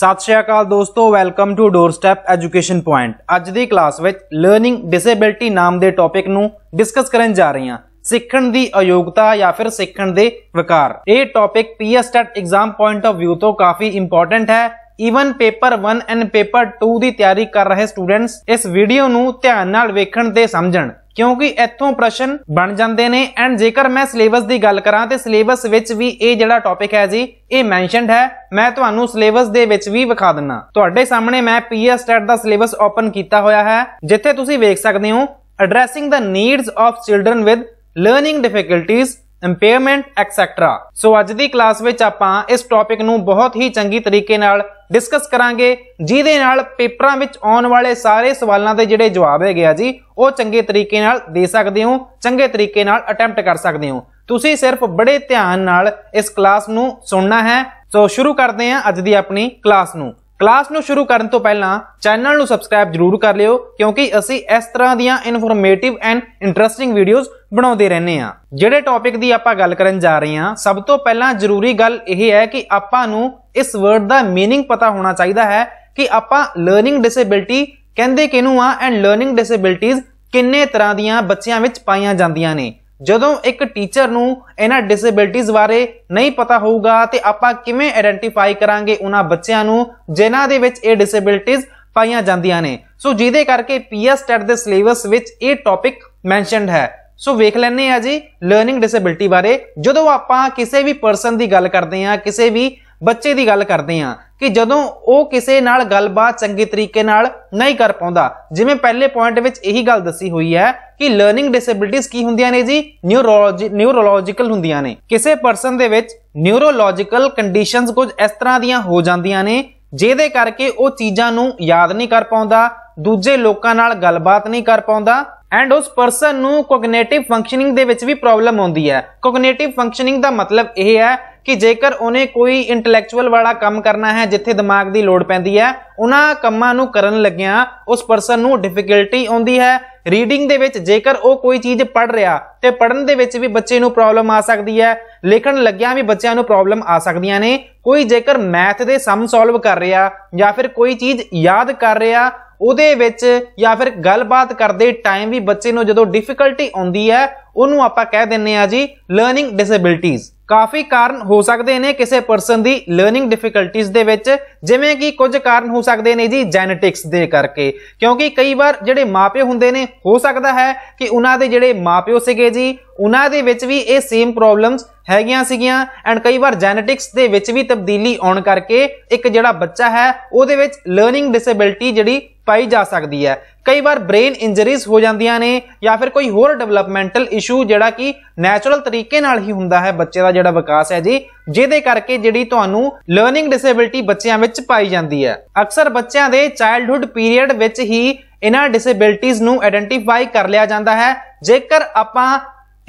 ਸਤਿ ਸ਼੍ਰੀ ਅਕਾਲ ਦੋਸਤੋ welcome to doorstep education point ਅੱਜ ਦੀ ਕਲਾਸ ਵਿੱਚ ਲਰਨਿੰਗ ਡਿਸੇਬਿਲਟੀ ਨਾਮ ਦੇ ਟੌਪਿਕ ਨੂੰ ਡਿਸਕਸ ਕਰਨ ਜਾ ਰਹੇ ਹਾਂ ਸਿੱਖਣ ਦੀ ਅਯੋਗਤਾ ਜਾਂ ਫਿਰ ਸਿੱਖਣ ਦੇ ਵਿਕਾਰ ਇਹ topic PSTET exam point of View ਤੋਂ ਕਾਫੀ ਇੰਪੋਰਟੈਂਟ ਹੈ ਇਵਨ ਪੇਪਰ 1 ਐਂਡ ਪੇਪਰ 2 ਦੀ ਤਿਆਰੀ ਕਰ ਰਹੇ ਸਟੂਡੈਂਟਸ ਇਸ ਵੀਡੀਓ ਨੂੰ ਧਿਆਨ ਨਾਲ ਵੇਖਣ ਤੇ ਸਮਝਣ ਕਿਉਂਕਿ ਇੱਥੋਂ ਪ੍ਰਸ਼ਨ ਬਣ ਜਾਂਦੇ ਨੇ ਐਂਡ ਜੇਕਰ ਮੈਂ ਸਿਲੇਬਸ ਦੀ ਗੱਲ ਕਰਾਂ ਤੇ ਸਿਲੇਬਸ ਵਿੱਚ ਵੀ ਇਹ ਜਿਹੜਾ ਟੌਪਿਕ ਹੈ ਜੀ ਇਹ ਮੈਂਸ਼ਨਡ ਹੈ ਮੈਂ ਤੁਹਾਨੂੰ ਸਿਲੇਬਸ ਦੇ ਵਿੱਚ ਵੀ ਵਿਖਾ ਦਿੰਨਾ ਤੁਹਾਡੇ ਸਾਹਮਣੇ ਮੈਂ ਪੀਐਸ ਸਟੈਟ ਦਾ ਸਿਲੇਬਸ ਓਪਨ ਕੀਤਾ ਹੋਇਆ ਹੈ ਜਿੱਥੇ ਤੁਸੀਂ ਵੇਖ ਸਕਦੇ ਹੋ ਐਡਰੈਸਿੰਗ ਦਾ needs of children with learning difficulties impairment etcetera so ਅੱਜ ਦੀ ਕਲਾਸ ਵਿੱਚ ਆਪਾਂ ਇਸ ਟੌਪਿਕ ਨੂੰ ਬਹੁਤ ਹੀ ਚੰਗੀ ਤਰੀਕੇ ਨਾਲ ਡਿਸਕਸ ਕਰਾਂਗੇ ਜਿਹਦੇ ਨਾਲ ਪੇਪਰਾਂ ਵਿੱਚ ਆਉਣ ਵਾਲੇ ਸਾਰੇ ਸਵਾਲਾਂ ਦੇ ਜਿਹੜੇ ਜਵਾਬ ਹੈਗੇ ਆ ਜੀ ਉਹ ਚੰਗੇ ਤਰੀਕੇ ਨਾਲ ਦੇ ਸਕਦੇ ਹੋ ਚੰਗੇ ਤਰੀਕੇ ਨਾਲ ਅਟੈਂਪਟ ਕਰ ਸਕਦੇ ਹੋ ਤੁਸੀਂ ਸਿਰਫ ਬੜੇ ਧਿਆਨ ਨਾਲ ਇਸ ਕਲਾਸ ਨੂੰ ਸੁਣਨਾ ਹੈ ਸੋ ਸ਼ੁਰੂ ਕਰਦੇ ਹਾਂ ਅੱਜ ਦੀ ਆਪਣੀ ਕਲਾਸ ਨੂੰ ਕਲਾਸ ਨੂੰ ਸ਼ੁਰੂ ਕਰਨ ਤੋਂ ਪਹਿਲਾਂ ਚੈਨਲ ਨੂੰ ਸਬਸਕ੍ਰਾਈਬ ਜ਼ਰੂਰ ਕਰ ਲਿਓ ਕਿਉਂਕਿ ਅਸੀਂ ਇਸ ਤਰ੍ਹਾਂ ਦੀਆਂ ਇਨਫੋਰਮੇਟਿਵ ਐਂਡ ਇੰਟਰਸਟਿੰਗ ਵੀਡੀਓਜ਼ ਬਣਾਉਂਦੇ ਰਹਿੰਦੇ ਆ ਜਿਹੜੇ ਟੌਪਿਕ ਦੀ ਆਪਾਂ ਗੱਲ ਕਰਨ ਜਾ ਰਹੇ ਹਾਂ ਸਭ ਤੋਂ ਪਹਿਲਾਂ ਜ਼ਰੂਰੀ ਗੱਲ ਇਹ ਹੈ ਕਿ ਆਪਾਂ ਨੂੰ ਇਸ ਵਰਡ ਦਾ मीनिंग ਪਤਾ ਹੋਣਾ ਚਾਹੀਦਾ ਹੈ ਕਿ ਆਪਾਂ ਲਰਨਿੰਗ ਡਿਸੇਬਿਲਟੀ ਕਹਿੰਦੇ ਕਿਨੂੰ ਆ ਐਂਡ ਲਰਨਿੰਗ ਡਿਸੇਬਿਲਟੀਜ਼ ਕਿੰਨੇ ਤਰ੍ਹਾਂ ਦੀਆਂ ਬੱਚਿਆਂ ਵਿੱਚ ਪਾਈਆਂ ਜਾਂਦੀਆਂ ਨੇ ਜਦੋਂ ਇੱਕ ਟੀਚਰ ਨੂੰ ਇਹਨਾਂ ਡਿਸੇਬਿਲਟੀਜ਼ ਬਾਰੇ ਨਹੀਂ ਪਤਾ ਹੋਊਗਾ ਤੇ ਆਪਾਂ ਕਿਵੇਂ ਆਇਡੈਂਟੀਫਾਈ ਕਰਾਂਗੇ ਉਹਨਾਂ ਬੱਚਿਆਂ ਨੂੰ ਜਿਨ੍ਹਾਂ ਦੇ ਵਿੱਚ ਇਹ ਡਿਸੇਬਿਲਟੀਜ਼ ਪਾਈਆਂ ਜਾਂਦੀਆਂ ਨੇ ਸੋ ਜਿਹਦੇ ਕਰਕੇ ਪੀਐਸ ਟੈਟ ਦੇ ਸਿਲੇਬਸ ਵਿੱਚ ਇਹ ਟੌਪਿਕ ਮੈਂਸ਼ਨਡ ਹੈ ਸੋ ਵੇਖ ਲੈਣੇ ਆ ਜੀ ਲਰਨਿੰਗ ਡਿਸੇਬਿਲਟੀ ਬਾਰੇ ਜਦੋਂ ਆਪਾਂ ਕਿਸੇ ਵੀ ਪਰਸਨ ਦੀ ਗੱਲ ਕਰਦੇ ਆ ਕਿਸੇ ਵੀ ਬੱਚੇ ਦੀ ਗੱਲ ਕਰਦੇ ਆ ਕਿ ਜਦੋਂ ਉਹ ਕਿਸੇ ਨਾਲ ਗੱਲਬਾਤ ਚੰਗੇ ਤਰੀਕੇ ਨਾਲ ਨਹੀਂ ਕਰ ਪਾਉਂਦਾ ਜਿਵੇਂ ਪਹਿਲੇ ਪੁਆਇੰਟ ਵਿੱਚ ਇਹੀ ਗੱਲ ਦੱਸੀ ਹੋਈ ਹੈ ਕਿ ਲਰਨਿੰਗ ਡਿਸੇਬਿਲਿਟੀਜ਼ ਕੀ ਹੁੰਦੀਆਂ ਨੇ ਜੀ ਨਿਊਰੋਲੋਜੀ ਨਿਊਰੋਲੋਜੀਕਲ ਹੁੰਦੀਆਂ ਨੇ ਕਿਸੇ ਪਰਸਨ ਦੇ ਵਿੱਚ ਨਿਊਰੋਲੋਜੀਕਲ ਕੰਡੀਸ਼ਨਸ ਕੁਝ ਇਸ ਤਰ੍ਹਾਂ ਦੀਆਂ ਹੋ ਜਾਂਦੀਆਂ ਨੇ ਜਿਹਦੇ ਕਰਕੇ ਉਹ ਚੀਜ਼ਾਂ ਨੂੰ ਯਾਦ ਨਹੀਂ ਕਰ ਪਾਉਂਦਾ ਦੂਜੇ ਲੋਕਾਂ ਨਾਲ ਗੱਲਬਾਤ ਨਹੀਂ ਕਰ ਪਾਉਂਦਾ ਐਂਡ ਉਸ ਪਰਸਨ ਨੂੰ ਕੋਗਨੀਟਿਵ ਫੰਕਸ਼ਨਿੰਗ ਦੇ ਵਿੱਚ ਵੀ ਪ੍ਰੋਬਲਮ ਆਉਂਦੀ ਹੈ ਕੋਗਨੀਟਿਵ ਫੰਕਸ਼ਨਿੰਗ ਦਾ ਮਤਲਬ ਇਹ ਹੈ ਕਿ ਜੇਕਰ ਉਹਨੇ ਕੋਈ ਇੰਟੈਲੈਕਚੁਅਲ ਵਾਲਾ ਕੰਮ ਕਰਨਾ ਹੈ ਜਿੱਥੇ ਦਿਮਾਗ ਦੀ ਲੋੜ ਪੈਂਦੀ ਹੈ ਉਹਨਾਂ ਕੰਮਾਂ ਨੂੰ ਕਰਨ ਲੱਗਿਆਂ ਉਸ ਪਰਸਨ ਨੂੰ ਡਿਫਿਕਲਟੀ ਆਉਂਦੀ ਹੈ ਰੀਡਿੰਗ ਦੇ ਵਿੱਚ ਜੇਕਰ ਉਹ ਕੋਈ ਚੀਜ਼ ਪੜ ਰਿਹਾ ਤੇ ਪੜਨ ਦੇ ਵਿੱਚ ਵੀ ਬੱਚੇ ਨੂੰ ਪ੍ਰੋਬਲਮ ਆ ਸਕਦੀ ਹੈ ਲਿਖਣ ਲੱਗਿਆਂ ਵੀ ਬੱਚਿਆਂ ਨੂੰ ਪ੍ਰੋਬਲਮ ਆ ਸਕਦੀਆਂ ਨੇ ਕੋਈ ਜੇਕਰ ਮੈਥ ਦੇ ਸਮ ਸੋਲਵ ਕਰ ਰਿਹਾ ਜਾਂ ਫਿਰ ਕੋਈ ਚੀਜ਼ ਯਾਦ ਕਰ ਰਿਹਾ ਉਹਦੇ ਵਿੱਚ ਜਾਂ ਫਿਰ ਗੱਲਬਾਤ ਕਰਦੇ ਟਾਈਮ ਵੀ ਬੱਚੇ ਨੂੰ ਜਦੋਂ ਡਿਫਿਕਲਟੀ ਆਉਂਦੀ ਹੈ ਉਹਨੂੰ ਆਪਾਂ ਕਹਿ ਦਿੰਨੇ ਆ ਜੀ ਲਰਨਿੰਗ ਡਿਸੇਬਿਲਟੀਜ਼ ਕਾਫੀ ਕਾਰਨ ਹੋ ਸਕਦੇ ਨੇ ਕਿਸੇ ਪਰਸਨ ਦੀ ਲਰਨਿੰਗ ਡਿਫਿਕਲਟੀਆਂ ਦੇ ਵਿੱਚ ਜਿਵੇਂ ਕਿ ਕੁਝ ਕਾਰਨ ਹੋ ਸਕਦੇ ਨੇ ਜੀ ਜੈਨੇਟਿਕਸ ਦੇ ਕਰਕੇ ਕਿਉਂਕਿ ਕਈ ਵਾਰ ਜਿਹੜੇ ਮਾਪੇ ਹੁੰਦੇ ਨੇ ਹੋ ਸਕਦਾ ਹੈ ਕਿ ਉਹਨਾਂ ਦੇ ਜਿਹੜੇ ਮਾਪਿਓ ਸੀਗੇ ਜੀ ਉਹਨਾਂ ਦੇ ਵਿੱਚ ਵੀ ਇਹ ਸੇਮ ਪ੍ਰੋਬਲਮਸ ਹੈਗੀਆਂ ਸੀਗੀਆਂ ਐਂਡ ਕਈ ਵਾਰ ਜੈਨੇਟਿਕਸ ਦੇ ਵਿੱਚ ਵੀ ਤਬਦੀਲੀ ਆਉਣ ਕਰਕੇ ਇੱਕ ਜਿਹੜਾ ਬੱਚਾ ਹੈ ਉਹਦੇ ਵਿੱਚ ਲਰਨਿੰਗ ਡਿਸੇਬਿਲਟੀ ਜਿਹੜੀ ਪਾਈ ਜਾ ਸਕਦੀ ਹੈ ਕਈ ਵਾਰ ਬ੍ਰੇਨ ਇੰਜਰੀਜ਼ ਹੋ ਜਾਂਦੀਆਂ ਨੇ ਜਾਂ ਫਿਰ ਕੋਈ ਹੋਰ ਡਿਵੈਲਪਮੈਂਟਲ ਇਸ਼ੂ ਜਿਹੜਾ ਕਿ ਨੈਚੁਰਲ ਤਰੀਕੇ ਨਾਲ ਹੀ ਹੁੰਦਾ ਹੈ ਬੱਚੇ ਦਾ ਜਿਹੜਾ ਵਿਕਾਸ ਹੈ ਜੀ ਜਿਹਦੇ ਕਰਕੇ ਜਿਹੜੀ ਤੁਹਾਨੂੰ ਲਰਨਿੰਗ ਡਿਸੇਬਿਲਟੀ ਬੱਚਿਆਂ ਵਿੱਚ ਪਾਈ ਜਾਂਦੀ ਹੈ ਅਕਸਰ ਬੱਚਿਆਂ ਦੇ ਚਾਈਲਡਹੂਡ ਪੀਰੀਅਡ ਵਿੱਚ ਹੀ ਇਹਨਾਂ ਡਿਸੇਬਿਲਟੀਆਂ ਨੂੰ ਆਇਡੈਂਟੀਫਾਈ ਕਰ ਲਿਆ ਜਾਂਦਾ ਹੈ ਜੇਕਰ ਆਪਾਂ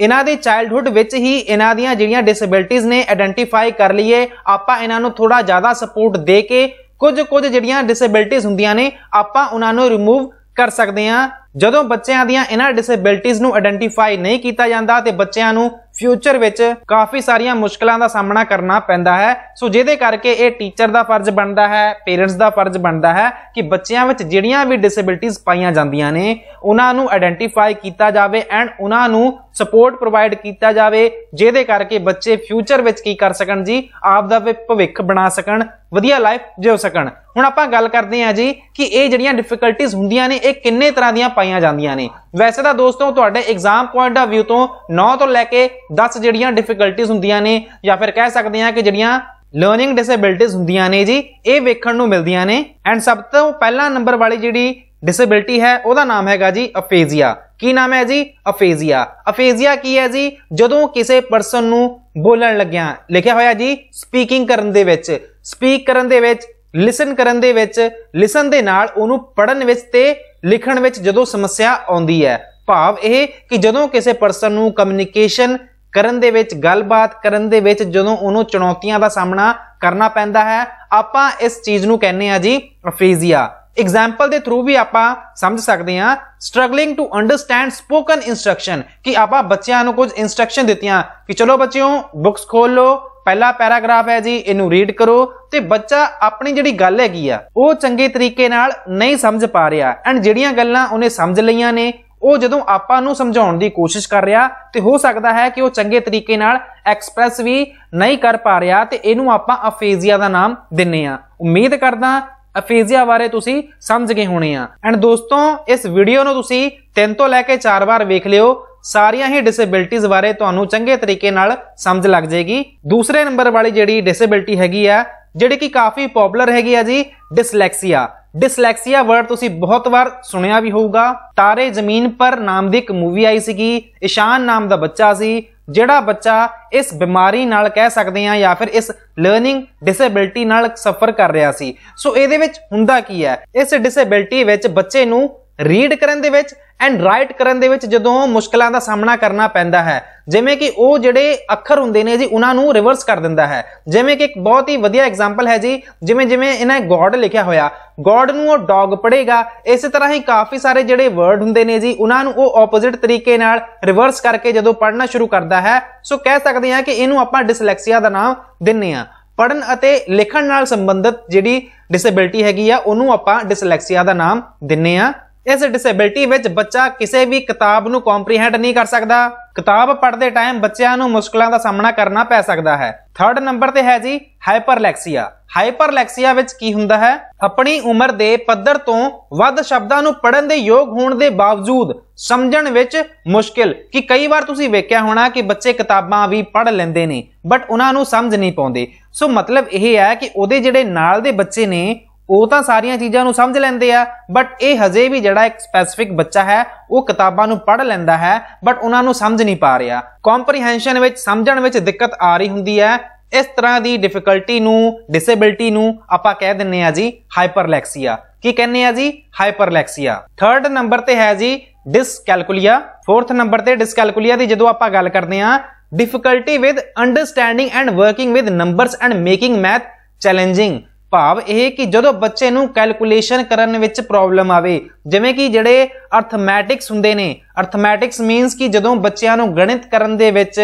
ਇਹਨਾਂ ਦੇ ਚਾਈਲਡਹੂਡ ਵਿੱਚ ਹੀ ਇਹਨਾਂ ਦੀਆਂ ਜਿਹੜੀਆਂ ਡਿਸੇਬਿਲਟੀਆਂ ਨੇ ਆਇਡੈਂਟੀਫਾਈ ਕਰ ਲਈਏ ਆਪਾਂ ਇਹਨਾਂ ਨੂੰ ਥੋੜਾ ਜ਼ਿਆਦਾ ਸਪੋਰਟ ਦੇ ਕੇ ਕੁਝ ਕੁਝ ਜਿਹੜੀਆਂ ਡਿਸੇਬਿਲਟੀਆਂ ਹੁੰਦੀਆਂ ਨੇ ਆਪਾਂ ਉਹਨਾਂ ਨੂੰ ਰਿਮੂਵ ਕਰ ਸਕਦੇ ਹਾਂ ਜਦੋਂ ਬੱਚਿਆਂ ਦੀਆਂ ਇਹਨਾਂ ਡਿਸੇਬਿਲਟੀਆਂ ਨੂੰ ਆਇਡੈਂਟੀਫਾਈ ਨਹੀਂ ਕੀਤਾ ਜਾਂਦਾ ਤੇ ਬੱਚਿਆਂ ਨੂੰ ਫਿਊਚਰ ਵਿੱਚ ਕਾਫੀ ਸਾਰੀਆਂ ਮੁਸ਼ਕਲਾਂ ਦਾ ਸਾਹਮਣਾ ਕਰਨਾ ਪੈਂਦਾ ਹੈ ਸੋ ਜਿਹਦੇ ਕਰਕੇ ਇਹ ਟੀਚਰ ਦਾ ਫਰਜ਼ ਬਣਦਾ ਹੈ ਪੇਰੈਂਟਸ ਦਾ ਫਰਜ਼ ਬਣਦਾ ਹੈ ਕਿ ਬੱਚਿਆਂ ਵਿੱਚ ਜਿਹੜੀਆਂ ਵੀ ਡਿਸੇਬਿਲਟੀਆਂ ਪਾਈਆਂ ਜਾਂਦੀਆਂ ਨੇ ਉਹਨਾਂ ਨੂੰ ਆਇਡੈਂਟੀਫਾਈ ਕੀਤਾ ਜਾਵੇ ਐਂਡ ਉਹਨਾਂ ਨੂੰ ਸਪੋਰਟ ਪ੍ਰੋਵਾਈਡ ਕੀਤਾ ਜਾਵੇ ਜਿਹਦੇ ਕਰਕੇ ਬੱਚੇ ਫਿਊਚਰ ਵਿੱਚ ਕੀ ਕਰ ਸਕਣ ਜੀ ਆਪ ਦਾ ਭਵਿੱਖ ਬਣਾ ਸਕਣ ਵਧੀਆ ਲਾਈਫ ਜਿਉ ਸਕਣ ਹੁਣ ਆਪਾਂ ਗੱਲ ਕਰਦੇ ਹਾਂ ਜੀ ਕਿ ਇਹ ਜਿਹੜੀਆਂ ਡਿਫਿਕਲਟੀਆਂ ਹੁੰਦੀਆਂ ਨੇ ਇਹ ਕਿੰਨੇ ਤਰ੍ਹਾਂ ਦੀਆਂ ਪਾਈਆਂ ਜਾਂਦੀਆਂ ਨੇ ਵੈਸੇ ਤਾਂ ਦੋਸਤੋ ਤੁਹਾਡੇ ਐਗਜ਼ਾਮ ਪੁਆਇੰਟ ਆਫ View ਤੋਂ 9 ਤੋਂ ਲੈ ਕੇ 10 ਜਿਹੜੀਆਂ ਡਿਫਿਕਲਟੀਆਂ ਹੁੰਦੀਆਂ ਨੇ ਜਾਂ ਫਿਰ ਕਹਿ ਸਕਦੇ ਆ ਕਿ ਜਿਹੜੀਆਂ ਲਰਨਿੰਗ ਡਿਸੇਬਿਲਿਟੀਆਂ ਹੁੰਦੀਆਂ ਨੇ ਜੀ ਇਹ ਵੇਖਣ ਨੂੰ ਮਿਲਦੀਆਂ ਨੇ ਐਂਡ ਸਭ ਤੋਂ ਪਹਿਲਾ ਨੰਬਰ ਵਾਲੀ ਜਿਹੜੀ ਡਿਸੇਬਿਲਟੀ ਹੈ ਉਹਦਾ ਨਾਮ ਹੈਗਾ ਜੀ ਅਫੇਜ਼ੀਆ ਕੀ ਨਾਮ ਹੈ ਜੀ ਅਫੇਜ਼ੀਆ ਅਫੇਜ਼ੀਆ ਕੀ ਹੈ ਜੀ ਜਦੋਂ ਕਿਸੇ ਪਰਸਨ ਨੂੰ ਬੋਲਣ ਲੱਗਿਆ ਲਿਖਿਆ ਹੋਇਆ ਜੀ ਸਪੀਕਿੰਗ ਕਰਨ ਦੇ ਵਿੱਚ ਸਪੀਕ ਕਰਨ ਦੇ ਵਿੱਚ ਲਿਸਨ ਕਰਨ ਦੇ ਵਿੱਚ ਲਿਸਨ ਦੇ ਨਾਲ ਉਹਨੂੰ ਪੜਨ ਵਿੱਚ ਤੇ ਲਿਖਣ ਵਿੱਚ ਜਦੋਂ ਸਮੱਸਿਆ ਆਉਂਦੀ ਹੈ ਭਾਵ ਇਹ ਕਿ ਜਦੋਂ ਕਿਸੇ ਪਰਸਨ ਨੂੰ ਕਮਿਊਨੀਕੇਸ਼ਨ ਕਰਨ ਦੇ ਵਿੱਚ ਗੱਲਬਾਤ ਕਰਨ ਦੇ ਵਿੱਚ ਜਦੋਂ ਉਹਨੂੰ ਚੁਣੌਤੀਆਂ ਦਾ ਸਾਹਮਣਾ ਕਰਨਾ ਪੈਂਦਾ ਹੈ ਆਪਾਂ ਇਸ ਚੀਜ਼ ਨੂੰ ਕਹਿੰਦੇ ਆ ਜੀ ਅਫੀਜ਼ੀਆ ਐਗਜ਼ਾਮਪਲ ਦੇ ਥਰੂ ਵੀ ਆਪਾਂ ਸਮਝ ਸਕਦੇ ਹਾਂ struggling to understand spoken instruction ਕਿ ਆਪਾਂ ਬੱਚਿਆਂ ਨੂੰ ਕੁਝ ਇਨਸਟਰਕਸ਼ਨ ਦਿੱਤੀਆਂ ਕਿ ਚਲੋ ਬੱਚਿਓ ਬੁੱਕਸ ਖੋਲ ਲਓ ਪਹਿਲਾ ਪੈਰਾਗ੍ਰਾਫ ਹੈ ਜੀ ਇਹਨੂੰ ਰੀਡ ਕਰੋ ਤੇ ਬੱਚਾ ਆਪਣੀ ਜਿਹੜੀ ਗੱਲ ਹੈਗੀ ਆ ਉਹ ਚੰਗੇ ਤਰੀਕੇ ਨਾਲ ਨਹੀਂ ਸਮਝ ਪਾ ਰਿਹਾ ਐਂਡ ਜਿਹੜੀਆਂ ਗੱਲਾਂ ਉਹਨੇ ਸਮਝ ਲਈਆਂ ਨੇ ਉਹ ਜਦੋਂ ਆਪਾਂ ਨੂੰ ਸਮਝਾਉਣ ਦੀ ਕੋਸ਼ਿਸ਼ ਕਰ ਰਿਹਾ ਤੇ ਹੋ ਸਕਦਾ ਹੈ ਕਿ ਉਹ ਚੰਗੇ ਤਰੀਕੇ ਨਾਲ ਐਕਸਪ੍ਰੈਸ ਵੀ ਨਹੀਂ ਕਰ ਪਾ ਰਿਹਾ ਤੇ ਇਹਨੂੰ ਆਪਾਂ ਅਫੇਜ਼ੀਆ ਦਾ ਨਾਮ ਦਿੰਨੇ ਆ ਉਮੀਦ ਕਰਦਾ ਅਫੇਜ਼ੀਆ ਬਾਰੇ ਤੁਸੀਂ ਸਮਝ ਗਏ ਹੋਣੇ ਆ ਐਂਡ ਦੋਸਤੋ ਇਸ ਵੀਡੀਓ ਨੂੰ ਤੁਸੀਂ ਤਿੰਨ ਤੋਂ ਲੈ ਕੇ ਚਾਰ ਵਾਰ ਵੇਖ ਲਿਓ ਸਾਰੀਆਂ ਹੀ ਡਿਸੇਬਿਲਟੀਆਂ ਬਾਰੇ ਤੁਹਾਨੂੰ ਚੰਗੇ ਤਰੀਕੇ ਨਾਲ ਸਮਝ ਲੱਗ ਜਾਏਗੀ ਦੂਸਰੇ ਨੰਬਰ ਵਾਲੀ ਜਿਹੜੀ ਡਿਸੇਬਿਲਟੀ ਹੈਗੀ ਆ ਜਿਹੜੀ ਕਿ ਕਾਫੀ ਪਪੂਲਰ ਹੈਗੀ ਆ ਜੀ ਡਿਸਲੈਕਸੀਆ ਡਿਸਲੈਕਸੀਆ ਵਰਡ ਤੁਸੀਂ ਬਹੁਤ ਵਾਰ ਸੁਣਿਆ ਵੀ ਹੋਊਗਾ ਤਾਰੇ ਜ਼ਮੀਨ ਪਰ ਨਾਮ ਦੀ ਇੱਕ ਮੂਵੀ ਆਈ ਸੀਗੀ ਇਸ਼ਾਨ ਨਾਮ ਦਾ ਬੱਚਾ ਸੀ ਜਿਹੜਾ ਬੱਚਾ ਇਸ ਬਿਮਾਰੀ ਨਾਲ ਕਹਿ ਸਕਦੇ ਆ ਜਾਂ ਫਿਰ ਇਸ ਲਰਨਿੰਗ ਡਿਸੇਬਿਲਟੀ ਨਾਲ ਸਫਰ ਕਰ ਰਿਹਾ ਸੀ ਸੋ ਇਹਦੇ ਵਿੱਚ ਹੁੰਦਾ ਕੀ ਹੈ ਇਸ ਡਿਸੇਬਿਲਟੀ ਵਿੱਚ ਬੱਚੇ ਨੂੰ ਰੀਡ ਕਰਨ ਦੇ ਵਿੱਚ ਐਂਡ ਰਾਈਟ ਕਰਨ ਦੇ ਵਿੱਚ ਜਦੋਂ ਮੁਸ਼ਕਲਾਂ ਦਾ ਸਾਹਮਣਾ ਕਰਨਾ ਪੈਂਦਾ ਹੈ ਜਿਵੇਂ ਕਿ ਉਹ ਜਿਹੜੇ ਅੱਖਰ ਹੁੰਦੇ ਨੇ ਜੀ ਉਹਨਾਂ ਨੂੰ ਰਿਵਰਸ ਕਰ ਦਿੰਦਾ ਹੈ ਜਿਵੇਂ ਕਿ ਇੱਕ ਬਹੁਤ ਹੀ ਵਧੀਆ ਐਗਜ਼ਾਮਪਲ ਹੈ ਜੀ ਜਿਵੇਂ ਜਿਵੇਂ ਇਹਨਾਂ ਗੋਡ ਲਿਖਿਆ ਹੋਇਆ ਗੋਡ ਨੂੰ ਉਹ ਡੌਗ ਪੜੇਗਾ ਇਸੇ ਤਰ੍ਹਾਂ ਹੀ ਕਾਫੀ ਸਾਰੇ ਜਿਹੜੇ ਵਰਡ ਹੁੰਦੇ ਨੇ ਜੀ ਉਹਨਾਂ ਨੂੰ ਉਹ ਆਪੋਜ਼ਿਟ ਤਰੀਕੇ ਨਾਲ ਰਿਵਰਸ ਕਰਕੇ ਜਦੋਂ ਪੜ੍ਹਨਾ ਸ਼ੁਰੂ ਕਰਦਾ ਹੈ ਸੋ ਕਹਿ ਸਕਦੇ ਹਾਂ ਕਿ ਇਹਨੂੰ ਆਪਾਂ ਡਿਸਲੈਕਸੀਆ ਦਾ ਨਾਮ ਦਿੰਨੇ ਆ ਪੜਨ ਅਤੇ ਲਿਖਣ ਨਾਲ ਸੰਬੰਧਿਤ ਜਿਹੜੀ ਡਿਸੇਬਿਲਟੀ ਹੈਗੀ ਆ ਉਹਨੂੰ ਆਪਾਂ ਡਿਸਲੈਕਸੀਆ ਦਾ ਨਾਮ ਦਿੰਨੇ ਆ ਇਸ ਡਿਸੇਬਿਲਟੀ ਵਿੱਚ ਬੱਚਾ ਕਿਸੇ ਵੀ ਕਿਤਾਬ ਨੂੰ ਕੰਪਰੀਹੈਂਡ ਨਹੀਂ ਕਰ ਸਕਦਾ ਕਿਤਾਬ ਪੜ੍ਹਦੇ ਟਾਈਮ ਬੱਚਿਆਂ ਨੂੰ ਮੁਸ਼ਕਲਾਂ ਦਾ ਸਾਹਮਣਾ ਕਰਨਾ ਪੈ ਸਕਦਾ ਹੈ ਥਰਡ ਨੰਬਰ ਤੇ ਹੈ ਜੀ ਹਾਈਪਰਲੈਕਸੀਆ ਹਾਈਪਰਲੈਕਸੀਆ ਵਿੱਚ ਕੀ ਹੁੰਦਾ ਹੈ ਆਪਣੀ ਉਮਰ ਦੇ ਪੱਧਰ ਤੋਂ ਵੱਧ ਸ਼ਬਦਾਂ ਨੂੰ ਪੜਨ ਦੇ ਯੋਗ ਹੋਣ ਦੇ ਬਾਵਜੂਦ ਸਮਝਣ ਵਿੱਚ ਮੁਸ਼ਕਲ ਕਿ ਕਈ ਵਾਰ ਤੁਸੀਂ ਵੇਖਿਆ ਹੋਣਾ ਕਿ ਬੱਚੇ ਕਿਤਾਬਾਂ ਵੀ ਪੜ ਲੈਂਦੇ ਨੇ ਬਟ ਉਹਨਾਂ ਨੂੰ ਸਮਝ ਨਹੀਂ ਪਾਉਂਦੇ ਸੋ ਮਤਲਬ ਇਹ ਹੈ ਕਿ ਉਹਦੇ ਜਿਹੜੇ ਨਾਲ ਦੇ ਬੱਚੇ ਨੇ ਉਹ ਤਾਂ ਸਾਰੀਆਂ ਚੀਜ਼ਾਂ ਨੂੰ ਸਮਝ ਲੈਂਦੇ ਆ ਬਟ ਇਹ ਹਜੇ ਵੀ ਜਿਹੜਾ ਇੱਕ ਸਪੈਸਿਫਿਕ ਬੱਚਾ ਹੈ ਉਹ ਕਿਤਾਬਾਂ ਨੂੰ ਪੜ੍ਹ ਲੈਂਦਾ ਹੈ ਬਟ ਉਹਨਾਂ ਨੂੰ ਸਮਝ ਨਹੀਂ ਪਾ ਰਿਹਾ ਕੰਪਰੀਹੈਂਸ਼ਨ ਵਿੱਚ ਸਮਝਣ ਵਿੱਚ ਦਿੱਕਤ ਆ ਰਹੀ ਹੁੰਦੀ ਹੈ ਇਸ ਤਰ੍ਹਾਂ ਦੀ ਡਿਫਿਕਲਟੀ ਨੂੰ ਡਿਸੇਬਿਲਟੀ ਨੂੰ ਆਪਾਂ ਕਹਿ ਦਿੰਨੇ ਆ ਜੀ ਹਾਈਪਰਲੈਕਸੀਆ ਕੀ ਕਹਿੰਨੇ ਆ ਜੀ ਹਾਈਪਰਲੈਕਸੀਆ ਥਰਡ ਨੰਬਰ ਤੇ ਹੈ ਜੀ ਡਿਸਕੈਲਕੂਲੀਆ ਫੋਰਥ ਨੰਬਰ ਤੇ ਡਿਸਕੈਲਕੂਲੀਆ ਦੀ ਜਦੋਂ ਆਪਾਂ ਗੱਲ ਕਰਦੇ ਆ difficulty with understanding and working with numbers and making math challenging ਭਾਵ ਇਹ ਕਿ ਜਦੋਂ ਬੱਚੇ ਨੂੰ ਕੈਲਕੂਲੇਸ਼ਨ ਕਰਨ ਵਿੱਚ ਪ੍ਰੋਬਲਮ ਆਵੇ ਜਿਵੇਂ ਕਿ ਜਿਹੜੇ ਅਰਥਮੈਟਿਕਸ ਹੁੰਦੇ ਨੇ ਅਰਥਮੈਟਿਕਸ ਮੀਨਸ ਕਿ ਜਦੋਂ ਬੱਚਿਆਂ ਨੂੰ ਗਣਿਤ ਕਰਨ ਦੇ ਵਿੱਚ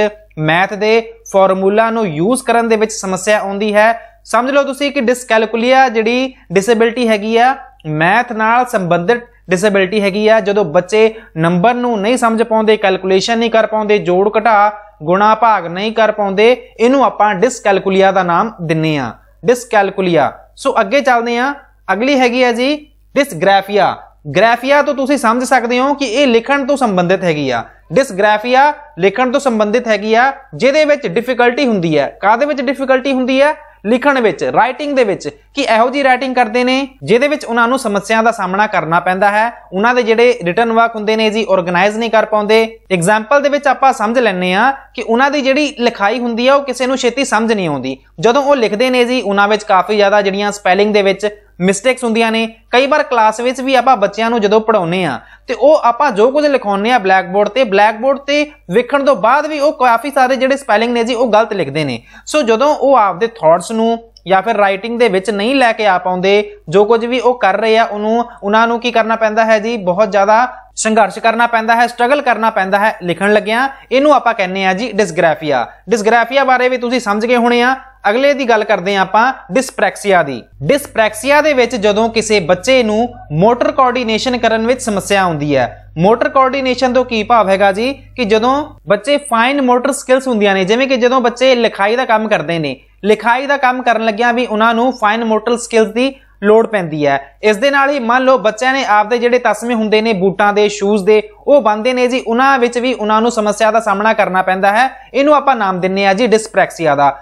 ਮੈਥ ਦੇ ਫਾਰਮੂਲਾ ਨੂੰ ਯੂਜ਼ ਕਰਨ ਦੇ ਵਿੱਚ ਸਮੱਸਿਆ ਆਉਂਦੀ ਹੈ ਸਮਝ ਲਓ ਤੁਸੀਂ ਕਿ ਡਿਸਕੈਲਕੂਲੀਆ ਜਿਹੜੀ ਡਿਸੇਬਿਲਟੀ ਹੈਗੀ ਆ ਮੈਥ ਨਾਲ ਸੰਬੰਧਿਤ ਡਿਸੇਬਿਲਟੀ ਹੈਗੀ ਆ ਜਦੋਂ ਬੱਚੇ ਨੰਬਰ ਨੂੰ ਨਹੀਂ ਸਮਝ ਪਾਉਂਦੇ ਕੈਲਕੂਲੇਸ਼ਨ ਨਹੀਂ ਕਰ ਪਾਉਂਦੇ ਜੋੜ ਘਟਾ ਗੁਣਾ ਭਾਗ ਨਹੀਂ ਕਰ ਪਾਉਂਦੇ ਇਹਨੂੰ ਆਪਾਂ ਡਿਸਕੈਲਕੂਲੀਆ ਦਾ ਨਾਮ ਦਿੰਨੇ ਆ ਡਿਸਕੈਲਕੁਲੀਆ ਸੋ ਅੱਗੇ ਚੱਲਦੇ ਆ ਅਗਲੀ ਹੈਗੀ ਹੈ ਜੀ ਡਿਸਗ੍ਰਾਫੀਆ ਗ੍ਰਾਫੀਆ ਤੋਂ ਤੁਸੀਂ ਸਮਝ ਸਕਦੇ ਹੋ ਕਿ ਇਹ ਲਿਖਣ ਤੋਂ ਸੰਬੰਧਿਤ ਹੈਗੀ ਆ ਡਿਸਗ੍ਰਾਫੀਆ ਲਿਖਣ ਤੋਂ ਸੰਬੰਧਿਤ ਹੈਗੀ ਆ ਜਿਹਦੇ ਵਿੱਚ ਡਿਫਿਕਲਟੀ ਹੁੰਦੀ ਹੈ ਕਾਦੇ ਵਿੱਚ ਡਿਫਿਕਲਟੀ ਹੁੰਦੀ ਹੈ ਲਿਖਣ ਵਿੱਚ ਰਾਈਟਿੰਗ ਦੇ ਵਿੱਚ ਕਿ ਇਹੋ ਜੀ ਰਾਈਟਿੰਗ ਕਰਦੇ ਨੇ ਜਿਹਦੇ ਵਿੱਚ ਉਹਨਾਂ ਨੂੰ ਸਮੱਸਿਆ ਦਾ ਸਾਹਮਣਾ ਕਰਨਾ ਪੈਂਦਾ ਹੈ ਉਹਨਾਂ ਦੇ ਜਿਹੜੇ ਰਿਟਰਨ ਵਰਕ ਹੁੰਦੇ ਨੇ ਜੀ ਆਰਗੇਨਾਈਜ਼ ਨਹੀਂ ਕਰ ਪਾਉਂਦੇ ਐਗਜ਼ਾਮਪਲ ਦੇ ਵਿੱਚ ਆਪਾਂ ਸਮਝ ਲੈਣੇ ਆ ਕਿ ਉਹਨਾਂ ਦੀ ਜਿਹੜੀ ਲਿਖਾਈ ਹੁੰਦੀ ਆ ਉਹ ਕਿਸੇ ਨੂੰ ਛੇਤੀ ਸਮਝ ਨਹੀਂ ਆਉਂਦੀ ਜਦੋਂ ਉਹ ਲਿਖਦੇ ਨੇ ਜੀ ਉਹਨਾਂ ਵਿੱਚ ਕਾਫੀ ਜ਼ਿਆਦਾ ਜਿਹੜੀਆਂ ਸਪੈਲਿੰਗ ਦੇ ਵਿੱਚ ਮਿਸਟੇਕਸ ਹੁੰਦੀਆਂ ਨੇ ਕਈ ਵਾਰ ਕਲਾਸ ਵਿੱਚ ਵੀ ਆਪਾਂ ਬੱਚਿਆਂ ਨੂੰ ਜਦੋਂ ਪੜਾਉਨੇ ਆ ਤੇ ਉਹ ਆਪਾਂ ਜੋ ਕੁਝ ਲਿਖਾਉਨੇ ਆ ਬਲੈਕ ਬੋਰਡ ਤੇ ਬਲੈਕ ਬੋਰਡ ਤੇ ਵੇਖਣ ਤੋਂ ਬਾਅਦ ਵੀ ਉਹ ਕਾਫੀ ਸਾਰੇ ਜਿਹੜੇ ਸਪੈਲਿੰਗ ਨੇ ਜੀ ਉਹ ਗਲਤ ਲਿਖਦੇ ਨੇ ਸੋ ਜਦੋਂ ਉਹ ਆਪਦੇ ਥਾਟਸ ਨੂੰ ਜਾਂ ਫਿਰ ਰਾਈਟਿੰਗ ਦੇ ਵਿੱਚ ਨਹੀਂ ਲੈ ਕੇ ਆ ਪਾਉਂਦੇ ਜੋ ਕੁਝ ਵੀ ਉਹ ਕਰ ਰਹੇ ਆ ਉਹਨੂੰ ਉਹਨਾਂ ਨੂੰ ਕੀ ਕਰਨਾ ਪੈਂਦਾ ਹੈ ਜੀ ਬਹੁਤ ਜ਼ਿਆਦਾ ਸੰਘਰਸ਼ ਕਰਨਾ ਪੈਂਦਾ ਹੈ ਸਟਰਗਲ ਕਰਨਾ ਪੈਂਦਾ ਹੈ ਲਿਖਣ ਲੱਗਿਆਂ ਇਹਨੂੰ ਆਪਾਂ ਕਹਿੰਦੇ ਆ ਜੀ ਡਿਸਗ੍ਰਾਫੀਆ ਡਿਸਗ੍ਰਾਫੀਆ ਬਾਰੇ ਵੀ ਤੁਸੀਂ ਸਮਝ ਗਏ ਹੋਣੇ ਆ ਅਗਲੇ ਦੀ ਗੱਲ ਕਰਦੇ ਹਾਂ ਆਪਾਂ ਡਿਸਪ੍ਰੈਕਸੀਆ ਦੀ ਡਿਸਪ੍ਰੈਕਸੀਆ ਦੇ ਵਿੱਚ ਜਦੋਂ ਕਿਸੇ ਬੱਚੇ ਨੂੰ ਮੋਟਰ ਕੋਆਰਡੀਨੇਸ਼ਨ ਕਰਨ ਵਿੱਚ ਸਮੱਸਿਆ ਆਉਂਦੀ ਹੈ ਮੋਟਰ ਕੋਆਰਡੀਨੇਸ਼ਨ ਤੋਂ ਕੀ ਭਾਵ ਹੈਗਾ ਜੀ ਕਿ ਜਦੋਂ ਬੱਚੇ ਫਾਈਨ ਮੋਟਰ ਸਕਿਲਸ ਹੁੰਦੀਆਂ ਨੇ ਜਿਵੇਂ ਕਿ ਜਦੋਂ ਬੱਚੇ ਲਿਖਾਈ ਦਾ ਕੰਮ ਕਰਦੇ ਨੇ ਲਿਖਾਈ ਦਾ ਕੰਮ ਕਰਨ ਲੱਗਿਆਂ ਵੀ ਉਹਨਾਂ ਨੂੰ ਫਾਈਨ ਮੋਟਰ ਸਕਿਲਸ ਦੀ ਲੋਡ ਪੈਂਦੀ ਹੈ ਇਸ ਦੇ ਨਾਲ ਹੀ ਮੰਨ ਲਓ ਬੱਚਿਆਂ ਨੇ ਆਪਦੇ ਜਿਹੜੇ ਤਸਵੇਂ ਹੁੰਦੇ ਨੇ ਬੂਟਾਂ ਦੇ ਸ਼ੂਜ਼ ਦੇ ਉਹ ਬੰਦੇ ਨੇ ਜੀ ਉਹਨਾਂ ਵਿੱਚ ਵੀ ਉਹਨਾਂ ਨੂੰ ਸਮੱਸਿਆ ਦਾ ਸਾਹਮਣਾ ਕਰਨਾ ਪੈਂਦਾ ਹੈ ਇਹਨੂੰ ਆਪਾਂ ਨਾਮ ਦਿੰਨੇ ਆ ਜੀ ਡਿਸਪ੍ਰੈਕਸੀਆ ਦਾ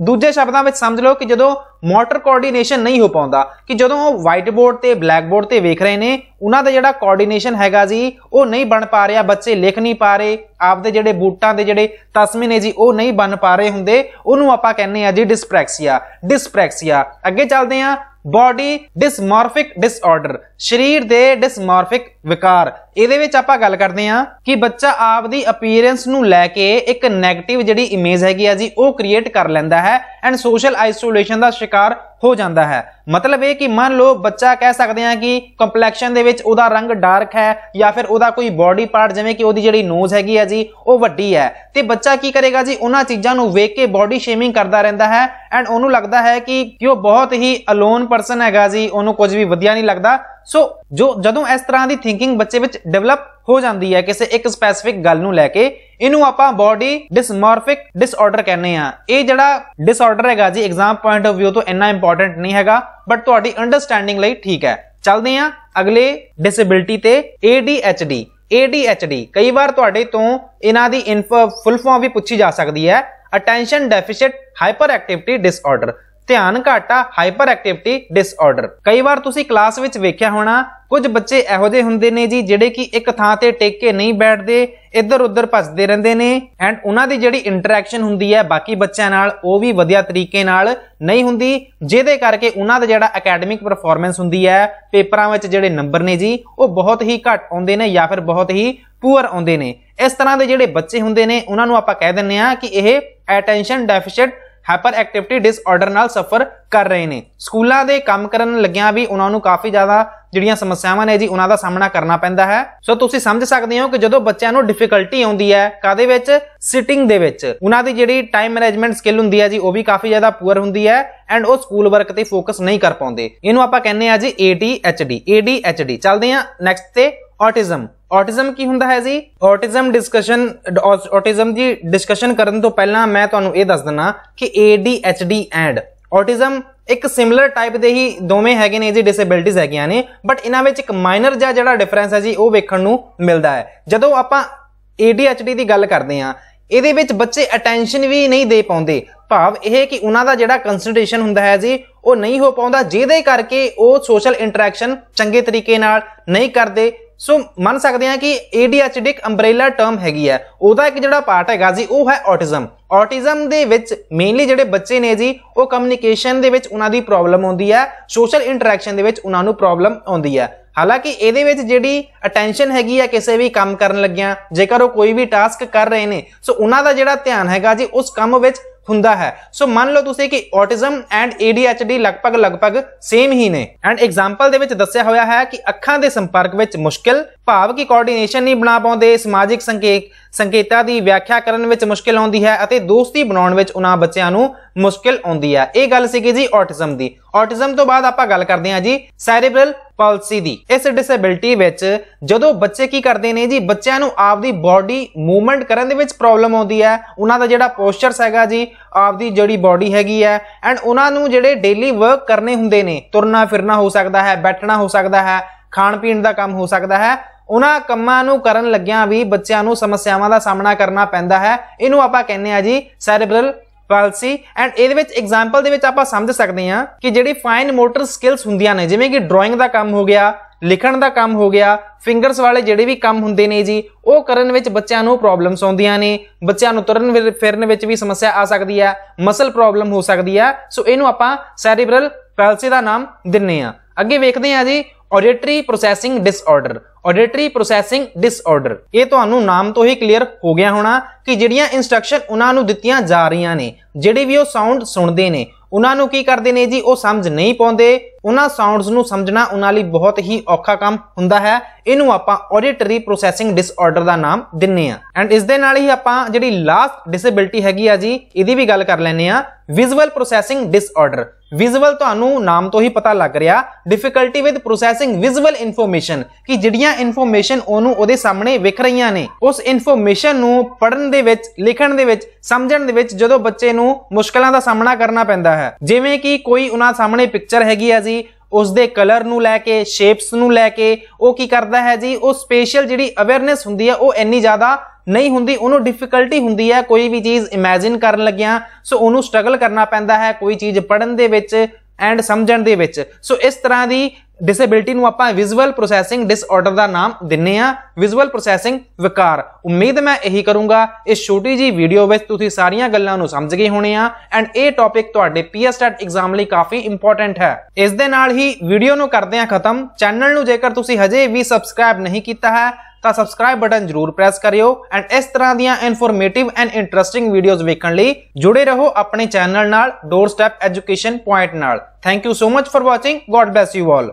ਦੂਜੇ ਸ਼ਬਦਾਂ ਵਿੱਚ ਸਮਝ ਲਓ ਕਿ ਜਦੋਂ ਮੋਟਰ ਕੋਆਰਡੀਨੇਸ਼ਨ ਨਹੀਂ ਹੋ ਪਾਉਂਦਾ ਕਿ ਜਦੋਂ ਉਹ ਵਾਈਟ ਬੋਰਡ ਤੇ ਬਲੈਕ ਬੋਰਡ ਤੇ ਵੇਖ ਰਹੇ ਨੇ ਉਹਨਾਂ ਦਾ ਜਿਹੜਾ ਕੋਆਰਡੀਨੇਸ਼ਨ ਹੈਗਾ ਜੀ ਉਹ ਨਹੀਂ ਬਣ ਪਾ ਰਿਹਾ ਬੱਚੇ ਲਿਖ ਨਹੀਂ ਪਾ ਰਹੇ ਆਪਦੇ ਜਿਹੜੇ ਬੂਟਾਂ ਦੇ ਜਿਹੜੇ ਤਸਮੇ ਨੇ ਜੀ ਉਹ ਨਹੀਂ ਬਣ ਪਾ ਰਹੇ ਹੁੰਦੇ ਉਹਨੂੰ ਆਪਾਂ ਕਹਿੰਦੇ ਆ ਜੀ ਡਿਸਪ੍ਰੈਕਸੀਆ ਡਿਸਪ੍ਰੈਕਸੀਆ ਅੱਗੇ ਚੱਲਦੇ ਆ ਬਾਡੀ ਡਿਸਮੋਰਫਿਕ ਡਿਸਆਰਡਰ ਸਰੀਰ ਦੇ ਡਿਸਮੋਰਫਿਕ ਵਿਕਾਰ ਇਹਦੇ ਵਿੱਚ ਆਪਾਂ ਗੱਲ ਕਰਦੇ ਆ ਕਿ ਬੱਚਾ ਆਪ ਦੀ ਅਪੀਅਰੈਂਸ ਨੂੰ ਲੈ ਕੇ ਇੱਕ 네ਗੇਟਿਵ ਜਿਹੜੀ ਇਮੇਜ ਹੈਗੀ ਆ ਜੀ ਉਹ ਕ੍ਰੀਏਟ ਕਰ ਲੈਂਦਾ ਹੈ ਐਂਡ ਸੋਸ਼ਲ ਆਈਸੋਲੇਸ਼ਨ ਦਾ ਸ਼ਿਕਾਰ ਹੋ ਜਾਂਦਾ ਹੈ ਮਤਲਬ ਇਹ ਕਿ ਮੰਨ ਲਓ ਬੱਚਾ ਕਹਿ ਸਕਦੇ ਆ ਕਿ ਕੰਪਲੈਕਸ਼ਨ ਦੇ ਵਿੱਚ ਉਹਦਾ ਰੰਗ ਡਾਰਕ ਹੈ ਜਾਂ ਫਿਰ ਉਹਦਾ ਕੋਈ ਬਾਡੀ ਪਾਰਟ ਜਿਵੇਂ ਕਿ ਉਹਦੀ ਜਿਹੜੀ ਨੋਜ਼ ਹੈਗੀ ਆ ਜੀ ਉਹ ਵੱਡੀ ਹੈ ਤੇ ਬੱਚਾ ਕੀ ਕਰੇਗਾ ਜੀ ਉਹਨਾਂ ਚੀਜ਼ਾਂ ਨੂੰ ਵੇਖ ਕੇ ਬਾਡੀ ਸ਼ੇਮਿੰਗ ਕਰਦਾ ਰਹਿੰਦਾ ਹੈ ਐਂਡ ਉਹਨੂੰ ਲੱਗਦਾ ਹੈ ਕਿ ਕਿ ਉਹ ਬਹੁਤ ਹੀ ਅਲੋਨ ਪਰਸਨ ਹੈਗਾ ਜੀ ਉਹਨੂੰ ਕੁਝ ਵੀ ਵਧੀਆ ਨਹੀਂ ਲੱਗਦਾ ਸੋ ਜੋ ਜਦੋਂ ਇਸ ਤਰ੍ਹਾਂ ਦੀ ਥਿੰਕਿੰਗ ਬੱਚੇ ਵਿੱਚ ਡਿਵੈਲਪ ਹੋ ਜਾਂਦੀ ਹੈ ਕਿਸੇ ਇੱਕ ਸਪੈਸੀਫਿਕ ਗੱਲ ਨੂੰ ਲੈ ਕੇ ਇਹਨੂੰ ਆਪਾਂ ਬਾਡੀ ਡਿਸਮੋਰਫਿਕ ਡਿਸਆਰਡਰ ਕਹਿੰਦੇ ਆ ਇਹ ਜਿਹੜਾ ਡਿਸਆਰਡਰ ਹੈਗਾ ਜੀ ਐਗਜ਼ਾਮ ਪੁਆਇੰਟ ਆਫ View ਤੋਂ ਇੰਨਾ ਇੰਪੋਰਟੈਂਟ ਨਹੀਂ ਹੈਗਾ ਬਟ ਤੁਹਾਡੀ ਅੰਡਰਸਟੈਂਡਿੰਗ ਲਈ ਠੀਕ ਹੈ ਚੱਲਦੇ ਆ ਅਗਲੇ ਡਿਸੇਬਿਲਟੀ ਤੇ ADHD ADHD ਕਈ ਵਾਰ ਤੁਹਾਡੇ ਤੋਂ ਇਹਨਾਂ ਦੀ ਫੁੱਲ ਫਾਰਮ ਵੀ ਪੁੱਛੀ ਜਾ ਸਕਦੀ ਹੈ attention deficit hyperactivity disorder ਧਿਆਨ ਘਾਟਾ ਹਾਈਪਰ ਐਕਟੀਵਿਟੀ ਡਿਸਆਰਡਰ ਕਈ ਵਾਰ ਤੁਸੀਂ ਕਲਾਸ ਵਿੱਚ ਵੇਖਿਆ ਹੋਣਾ ਕੁਝ ਬੱਚੇ ਇਹੋ ਜਿਹੇ ਹੁੰਦੇ ਨੇ ਜੀ ਜਿਹੜੇ ਕਿ ਇੱਕ ਥਾਂ ਤੇ ਟਿਕ ਕੇ ਨਹੀਂ ਬੈਠਦੇ ਇੱਧਰ ਉੱਧਰ ਭੱਜਦੇ ਰਹਿੰਦੇ ਨੇ ਐਂਡ ਉਹਨਾਂ ਦੀ ਜਿਹੜੀ ਇੰਟਰੈਕਸ਼ਨ ਹੁੰਦੀ ਹੈ ਬਾਕੀ ਬੱਚਿਆਂ ਨਾਲ ਉਹ ਵੀ ਵਧੀਆ ਤਰੀਕੇ ਨਾਲ ਨਹੀਂ ਹੁੰਦੀ ਜਿਹਦੇ ਕਰਕੇ ਉਹਨਾਂ ਦਾ ਜਿਹੜਾ ਅਕੈਡਮਿਕ ਪਰਫਾਰਮੈਂਸ ਹੁੰਦੀ ਹੈ ਪੇਪਰਾਂ ਵਿੱਚ ਜਿਹੜੇ ਨੰਬਰ ਨੇ ਜੀ ਉਹ ਬਹੁਤ ਹੀ ਘੱਟ ਆਉਂਦੇ ਨੇ ਜਾਂ ਫਿਰ ਬਹੁਤ ਹੀ ਪੂਅਰ ਆਉਂਦੇ ਨੇ ਇਸ ਤਰ੍ਹਾਂ ਦੇ ਜਿਹੜੇ ਬੱਚੇ ਹੁੰਦੇ ਨੇ ਉਹਨਾਂ ਨੂੰ ਆਪਾਂ ਕਹਿ ਦਿੰਨੇ ਆ ਕਿ ਇਹ attention deficit hyperactivity disorder ਨਾਲ ਸਫਰ ਕਰ ਰਹੇ ਨੇ ਸਕੂਲਾਂ ਦੇ ਕੰਮ ਕਰਨ ਲੱਗਿਆਂ ਵੀ ਉਹਨਾਂ ਨੂੰ ਕਾਫੀ ਜ਼ਿਆਦਾ ਜਿਹੜੀਆਂ ਸਮੱਸਿਆਵਾਂ ਨੇ ਜੀ ਉਹਨਾਂ ਦਾ ਸਾਹਮਣਾ ਕਰਨਾ ਪੈਂਦਾ ਹੈ ਸੋ ਤੁਸੀਂ ਸਮਝ ਸਕਦੇ ਹੋ ਕਿ ਜਦੋਂ ਬੱਚਿਆਂ ਨੂੰ ਡਿਫਿਕਲਟੀ ਆਉਂਦੀ ਹੈ ਕਾਦੇ ਵਿੱਚ ਸਿਟਿੰਗ ਦੇ ਵਿੱਚ ਉਹਨਾਂ ਦੀ ਜਿਹੜੀ ਟਾਈਮ ਮੈਨੇਜਮੈਂਟ ਸਕਿੱਲ ਹੁੰਦੀ ਹੈ ਜੀ ਉਹ ਵੀ ਕਾਫੀ ਜ਼ਿਆਦਾ ਪੂਅਰ ਹੁੰਦੀ ਹੈ ਐਂਡ ਉਹ ਸਕੂਲ ਵਰਕ ਤੇ ਫੋਕਸ ਨਹੀਂ ਕਰ ਪਾਉਂਦੇ ਇਹਨੂੰ ਆਪਾਂ ਕਹਿੰਦੇ ਆ ਜੀ ADHD ADHD ਚੱਲਦੇ ਆ ਨੈਕਸਟ ਤੇ ਆਟਿਜ਼ਮ ਆਟਿਜ਼ਮ ਕੀ ਹੁੰਦਾ ਹੈ ਜੀ ਆਟਿਜ਼ਮ ਡਿਸਕਸ਼ਨ ਆਟਿਜ਼ਮ ਦੀ ਡਿਸਕਸ਼ਨ ਕਰਨ ਤੋਂ ਪਹਿਲਾਂ ਮੈਂ ਤੁਹਾਨੂੰ ਇਹ ਦੱਸ ਦਿੰਨਾ ਕਿ ADHD ਐਂਡ ਆਟਿਜ਼ਮ ਇੱਕ ਸਿਮਿਲਰ ਟਾਈਪ ਦੇ ਹੀ ਦੋਵੇਂ ਹੈਗੇ ਨੇ ਜੀ ਡਿਸੇਬਿਲਟੀਜ਼ ਹੈਗੀਆਂ ਨੇ ਬਟ ਇਹਨਾਂ ਵਿੱਚ ਇੱਕ ਮਾਈਨਰ ਜਿਹਾ ਜਿਹੜਾ ਡਿਫਰੈਂਸ ਹੈ ਜੀ ਉਹ ਵੇਖਣ ਨੂੰ ਮਿਲਦਾ ਹੈ ਜਦੋਂ ਆਪਾਂ ADHD ਦੀ ਗੱਲ ਕਰਦੇ ਹਾਂ ਇਹਦੇ ਵਿੱਚ ਬੱਚੇ ਅਟੈਂਸ਼ਨ ਵੀ ਨਹੀਂ ਦੇ ਪਾਉਂਦੇ ਭਾਵ ਇਹ ਕਿ ਉਹਨਾਂ ਦਾ ਜਿਹੜਾ ਕਨਸੈਂਟਰੇਸ਼ਨ ਹੁੰਦਾ ਹੈ ਜੀ ਉਹ ਨਹੀਂ ਹੋ ਪਾਉਂਦਾ ਜਿਹਦੇ ਕਰਕੇ ਉਹ ਸੋਸ਼ਲ ਇੰਟਰੈਕਸ਼ਨ ਚੰਗੇ ਤਰੀਕੇ ਨਾਲ ਨਹੀਂ ਕਰਦੇ ਸੋ ਮੰਨ ਸਕਦੇ ਹਾਂ ਕਿ ADHD ਇੱਕ ਅੰਬ੍ਰੇਲਾ ਟਰਮ ਹੈਗੀ ਹੈ ਉਹਦਾ ਇੱਕ ਜਿਹੜਾ ਪਾਰਟ ਹੈਗਾ ਜੀ ਉਹ ਹੈ ਆਟਿਜ਼ਮ ਆਟਿਜ਼ਮ ਦੇ ਵਿੱਚ ਮੇਨਲੀ ਜਿਹੜੇ ਬੱਚੇ ਨੇ ਜੀ ਉਹ ਕਮਿਊਨੀਕੇਸ਼ਨ ਦੇ ਵਿੱਚ ਉਹਨਾਂ ਦੀ ਪ੍ਰੋਬਲਮ ਆਉਂਦੀ ਹੈ ਸੋਸ਼ਲ ਇੰਟਰੈਕਸ਼ਨ ਦੇ ਵਿੱਚ ਉਹਨਾਂ ਨੂੰ ਪ੍ਰੋਬਲਮ ਆਉਂਦੀ ਹੈ ਹਾਲਾਂਕਿ ਇਹਦੇ ਵਿੱਚ ਜਿਹੜੀ ਅਟੈਂਸ਼ਨ ਹੈਗੀ ਆ ਕਿਸੇ ਵੀ ਕੰਮ ਕਰਨ ਲੱਗਿਆਂ ਜੇਕਰ ਉਹ ਕੋਈ ਵੀ ਟਾਸਕ ਕਰ ਰਹੇ ਨੇ ਸੋ ਉਹਨਾਂ ਦਾ ਜਿਹੜਾ ਧਿਆਨ ਹੈਗਾ ਜੀ ਉਸ ਕੰਮ ਵਿੱਚ ਹੁੰਦਾ ਹੈ ਸੋ ਮੰਨ ਲਓ ਤੁਸੀਂ ਕਿ ਆਟਿਜ਼ਮ ਐਂਡ ਏਡੀਐਚਡੀ ਲਗਭਗ ਲਗਭਗ ਸੇਮ ਹੀ ਨੇ ਐਂਡ ਐਗਜ਼ਾਮਪਲ ਦੇ ਵਿੱਚ ਦੱਸਿਆ ਹੋਇਆ ਹੈ ਕਿ ਅੱਖਾਂ ਦੇ ਸੰਪਰਕ ਵਿੱਚ ਮੁਸ਼ਕਲ ਭਾਵ ਕਿ ਕੋਆਰਡੀਨੇਸ਼ਨ ਨਹੀਂ ਬਣਾ ਪਾਉਂਦੇ ਸਮਾਜਿਕ ਸੰਕੇਤ ਸੰਕੇਤਾਂ ਦੀ ਵਿਆਖਿਆ ਕਰਨ ਵਿੱਚ ਮੁਸ਼ਕਿਲ ਆਉਂਦੀ ਹੈ ਅਤੇ ਦੋਸਤੀ ਬਣਾਉਣ ਵਿੱਚ ਉਹਨਾਂ ਬੱਚਿਆਂ ਨੂੰ ਮੁਸ਼ਕਿਲ ਆਉਂਦੀ ਹੈ ਇਹ ਗੱਲ ਸੀਗੀ ਜੀ ਆਟਿਜ਼ਮ ਦੀ ਆਟਿਜ਼ਮ ਤੋਂ ਬਾਅਦ ਆਪਾਂ ਗੱਲ ਕਰਦੇ ਹਾਂ ਜੀ ਸੈਰੀਬ੍ਰਲ ਪਾਲਸੀ ਦੀ ਇਸ ਡਿਸੇਬਿਲਟੀ ਵਿੱਚ ਜਦੋਂ ਬੱਚੇ ਕੀ ਕਰਦੇ ਨੇ ਜੀ ਬੱਚਿਆਂ ਨੂੰ ਆਪਦੀ ਬਾਡੀ ਮੂਵਮੈਂਟ ਕਰਨ ਦੇ ਵਿੱਚ ਪ੍ਰੋਬਲਮ ਆਉਂਦੀ ਹੈ ਉਹਨਾਂ ਦਾ ਜਿਹੜਾ ਪੋਸਚਰਸ ਹੈਗਾ ਜੀ ਆਪਦੀ ਜਿਹੜੀ ਬਾਡੀ ਹੈਗੀ ਹੈ ਐਂਡ ਉਹਨਾਂ ਨੂੰ ਜਿਹੜੇ ਡੇਲੀ ਵਰਕ ਕਰਨੇ ਹੁੰਦੇ ਨੇ ਤੁਰਨਾ ਫਿਰਨਾ ਹੋ ਸਕਦਾ ਹੈ ਬੈਠਣਾ ਹੋ ਸਕਦਾ ਹੈ ਖਾਣ ਪੀਣ ਦਾ ਕੰਮ ਹੋ ਸਕਦਾ ਹੈ ਉਹਨਾਂ ਕੰਮਾਂ ਨੂੰ ਕਰਨ ਲੱਗਿਆਂ ਵੀ ਬੱਚਿਆਂ ਨੂੰ ਸਮੱਸਿਆਵਾਂ ਦਾ ਸਾਹਮਣਾ ਕਰਨਾ ਪੈਂਦਾ ਹੈ ਇਹਨੂੰ ਆਪਾਂ ਕਹਿੰਦੇ ਆ ਜੀ ਸੈਰੀਬਰਲ ਪਾਲਸੀ ਐਂਡ ਇਹਦੇ ਵਿੱਚ ਐਗਜ਼ਾਮਪਲ ਦੇ ਵਿੱਚ ਆਪਾਂ ਸਮਝ ਸਕਦੇ ਹਾਂ ਕਿ ਜਿਹੜੀ ਫਾਈਨ ਮੋਟਰ ਸਕਿੱਲਸ ਹੁੰਦੀਆਂ ਨੇ ਜਿਵੇਂ ਕਿ ਡਰਾਇੰਗ ਦਾ ਕੰਮ ਹੋ ਗਿਆ ਲਿਖਣ ਦਾ ਕੰਮ ਹੋ ਗਿਆ ਫਿੰਗਰਸ ਵਾਲੇ ਜਿਹੜੇ ਵੀ ਕੰਮ ਹੁੰਦੇ ਨੇ ਜੀ ਉਹ ਕਰਨ ਵਿੱਚ ਬੱਚਿਆਂ ਨੂੰ ਪ੍ਰੋਬਲਮਸ ਆਉਂਦੀਆਂ ਨੇ ਬੱਚਿਆਂ ਨੂੰ ਤੁਰਨ ਫਿਰਨ ਵਿੱਚ ਵੀ ਸਮੱਸਿਆ ਆ ਸਕਦੀ ਹੈ ਮਸਲ ਪ੍ਰੋਬਲਮ ਹੋ ਸਕਦੀ ਹੈ ਸੋ ਇਹਨੂੰ ਆਪਾਂ ਸੈਰੀਬਰਲ ਪਲਸੀ ਦਾ ਨਾਮ ਦਿੰਨੇ ਆ ਅੱਗੇ ਵੇਖਦੇ ਆ ਜੀ auditory processing disorder auditory processing disorder ਇਹ ਤੁਹਾਨੂੰ ਨਾਮ ਤੋਂ ਹੀ ਕਲੀਅਰ ਹੋ ਗਿਆ ਹੋਣਾ ਕਿ ਜਿਹੜੀਆਂ ਇਨਸਟਰਕਸ਼ਨ ਉਹਨਾਂ ਨੂੰ ਦਿੱਤੀਆਂ ਜਾ ਰਹੀਆਂ ਨੇ ਜਿਹੜੇ ਵੀ ਉਹ ਸਾਊਂਡ ਸੁਣਦੇ ਨੇ ਉਹਨਾਂ ਨੂੰ ਕੀ ਕਰਦੇ ਨੇ ਜੀ ਉਹ ਸਮਝ ਨਹੀਂ ਪਾਉਂਦੇ ਉਹਨਾਂ ਸਾਊਂਡਸ ਨੂੰ ਸਮਝਣਾ ਉਹਨਾਂ ਲਈ ਬਹੁਤ ਹੀ ਔਖਾ ਕੰਮ ਹੁੰਦਾ ਹੈ ਇਹਨੂੰ ਆਪਾਂ ਆਡੀਟਰੀ ਪ੍ਰੋਸੈਸਿੰਗ ਡਿਸਆਰਡਰ ਦਾ ਨਾਮ ਦਿੰਨੇ ਆ ਐਂਡ ਇਸ ਦੇ ਨਾਲ ਹੀ ਆਪਾਂ ਜਿਹੜੀ ਲਾਸਟ ਡਿਸੇਬਿਲਟੀ ਹੈਗੀ ਆ ਜੀ ਇਹਦੀ ਵੀ ਗੱਲ ਕਰ ਲੈਨੇ ਆ ਵਿਜ਼ੂਅਲ ਪ੍ਰੋਸੈਸਿੰਗ ਡਿਸਆਰਡਰ ਵਿਜ਼ੂਅਲ ਤੁਹਾਨੂੰ ਨਾਮ ਤੋਂ ਹੀ ਪਤਾ ਲੱਗ ਰਿਹਾ difficulty with processing visual information ਕਿ ਜਿਹੜੀਆਂ ਇਨਫੋਰਮੇਸ਼ਨ ਉਹਨੂੰ ਉਹਦੇ ਸਾਹਮਣੇ ਵਿਖ ਰਹੀਆਂ ਨੇ ਉਸ ਇਨਫੋਰਮੇਸ਼ਨ ਨੂੰ ਪੜਨ ਦੇ ਵਿੱਚ ਲਿਖਣ ਦੇ ਵਿੱਚ ਸਮਝਣ ਦੇ ਵਿੱਚ ਜਦੋਂ ਬੱਚੇ ਨੂੰ ਮੁਸ਼ਕਲਾਂ ਦਾ ਸਾਹਮਣਾ ਕਰਨਾ ਪੈਂਦਾ ਹੈ ਜਿਵੇਂ ਕਿ ਕੋਈ ਉਹਨਾਂ ਸਾਹਮਣੇ ਪਿਕਚਰ ਹੈਗੀ ਆ ਉਸ ਦੇ ਕਲਰ ਨੂੰ ਲੈ ਕੇ ਸ਼ੇਪਸ ਨੂੰ ਲੈ ਕੇ ਉਹ ਕੀ ਕਰਦਾ ਹੈ ਜੀ ਉਹ ਸਪੈਸ਼ਲ ਜਿਹੜੀ ਅਵੇਅਰਨੈਸ ਹੁੰਦੀ ਹੈ ਉਹ ਇੰਨੀ ਜ਼ਿਆਦਾ ਨਹੀਂ ਹੁੰਦੀ ਉਹਨੂੰ ਡਿਫਿਕਲਟੀ ਹੁੰਦੀ ਹੈ ਕੋਈ ਵੀ ਚੀਜ਼ ਇਮੇਜਿਨ ਕਰਨ ਲੱਗਿਆਂ ਸੋ ਉਹਨੂੰ ਸਟਰਗਲ ਕਰਨਾ ਪੈਂਦਾ ਹੈ ਕੋਈ ਚੀਜ਼ ਪੜਨ ਦੇ ਵਿੱਚ ਐਂਡ ਸਮਝਣ ਦੇ ਵਿੱਚ ਸੋ ਇਸ ਤਰ੍ਹਾਂ ਦੀ ਡਿਸੇਬਿਲਟੀ ਨੂੰ ਆਪਾਂ ਵਿਜ਼ੂਅਲ ਪ੍ਰੋਸੈਸਿੰਗ ਡਿਸਆਰਡਰ ਦਾ ਨਾਮ ਦਿੰਨੇ ਆ ਵਿਜ਼ੂਅਲ ਪ੍ਰੋਸੈਸਿੰਗ ਵਿਕਾਰ ਉਮੀਦ ਮੈਂ ਇਹੀ ਕਰੂੰਗਾ ਇਸ ਛੋਟੀ ਜੀ ਵੀਡੀਓ ਵਿੱਚ ਤੁਸੀਂ ਸਾਰੀਆਂ ਗੱਲਾਂ ਨੂੰ ਸਮਝ ਗਏ ਹੋਣੇ ਆ ਐਂਡ ਇਹ ਟੌਪਿਕ ਤੁਹਾਡੇ ਪੀਐਸਟੈਟ ਐਗਜ਼ਾਮ ਲਈ ਕਾਫੀ ਇੰਪੋਰਟੈਂਟ ਹੈ ਇਸ ਦੇ ਨਾਲ ਹੀ ਵੀਡੀਓ ਨੂੰ ਕਰਦੇ ਆ ਖਤਮ ਚੈਨਲ ਨੂੰ ਜੇਕਰ ਤੁਸੀਂ ਹਜੇ ਵੀ ਸਬਸਕ੍ਰਾਈਬ ਨਹੀਂ ਕੀਤਾ ਹੈ ਤਾਂ ਸਬਸਕ੍ਰਾਈਬ ਬਟਨ ਜ਼ਰੂਰ ਪ੍ਰੈਸ ਕਰਿਓ ਐਂਡ ਇਸ ਤਰ੍ਹਾਂ ਦੀਆਂ ਇਨਫੋਰਮੇਟਿਵ ਐਂਡ ਇੰਟਰਸਟਿੰਗ ਵੀਡੀਓਜ਼ ਵੇਖਣ ਲਈ ਜੁੜੇ ਰਹੋ ਆਪਣੇ ਚੈਨਲ ਨਾਲ ਡੋਰ ਸਟੈਪ ਐਜੂਕੇਸ਼ਨ ਪੁਆਇੰਟ ਨਾਲ thank you so much for watching God bless you all